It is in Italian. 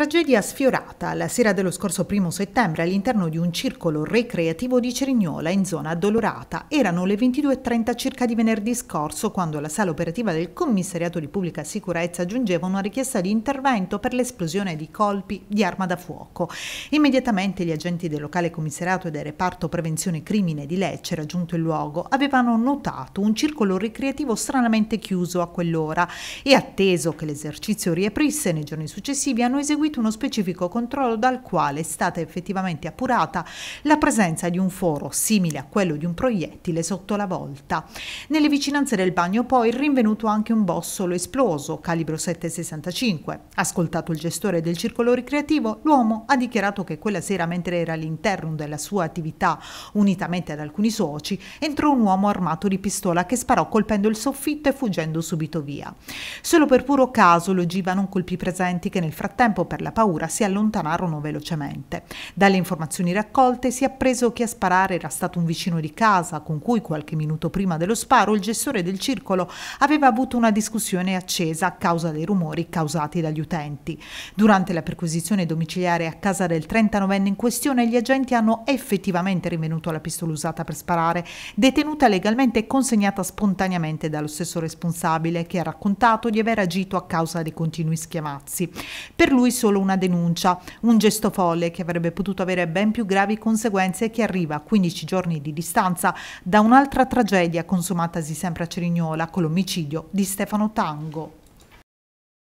Tragedia sfiorata la sera dello scorso primo settembre all'interno di un circolo recreativo di Cerignola in zona addolorata. Erano le 22.30 circa di venerdì scorso quando alla sala operativa del commissariato di pubblica sicurezza giungeva una richiesta di intervento per l'esplosione di colpi di arma da fuoco. Immediatamente gli agenti del locale commissariato e del reparto prevenzione crimine di Lecce raggiunto il luogo avevano notato un circolo recreativo stranamente chiuso a quell'ora e atteso che l'esercizio riaprisse nei giorni successivi hanno eseguito istituito uno specifico controllo dal quale è stata effettivamente appurata la presenza di un foro simile a quello di un proiettile sotto la volta. Nelle vicinanze del bagno poi è rinvenuto anche un bossolo esploso, calibro 7,65. Ascoltato il gestore del circolo ricreativo, l'uomo ha dichiarato che quella sera mentre era all'interno della sua attività, unitamente ad alcuni soci, entrò un uomo armato di pistola che sparò colpendo il soffitto e fuggendo subito via. Solo per puro caso l'ogiva non colpì presenti che nel frattempo per per la paura si allontanarono velocemente. Dalle informazioni raccolte si è appreso che a sparare era stato un vicino di casa con cui qualche minuto prima dello sparo il gestore del circolo aveva avuto una discussione accesa a causa dei rumori causati dagli utenti. Durante la perquisizione domiciliare a casa del 39enne in questione gli agenti hanno effettivamente rinvenuto la pistola usata per sparare, detenuta legalmente e consegnata spontaneamente dallo stesso responsabile che ha raccontato di aver agito a causa dei continui schiamazzi. Per lui solo solo una denuncia, un gesto folle che avrebbe potuto avere ben più gravi conseguenze e che arriva a 15 giorni di distanza da un'altra tragedia consumatasi sempre a Cerignola con l'omicidio di Stefano Tango.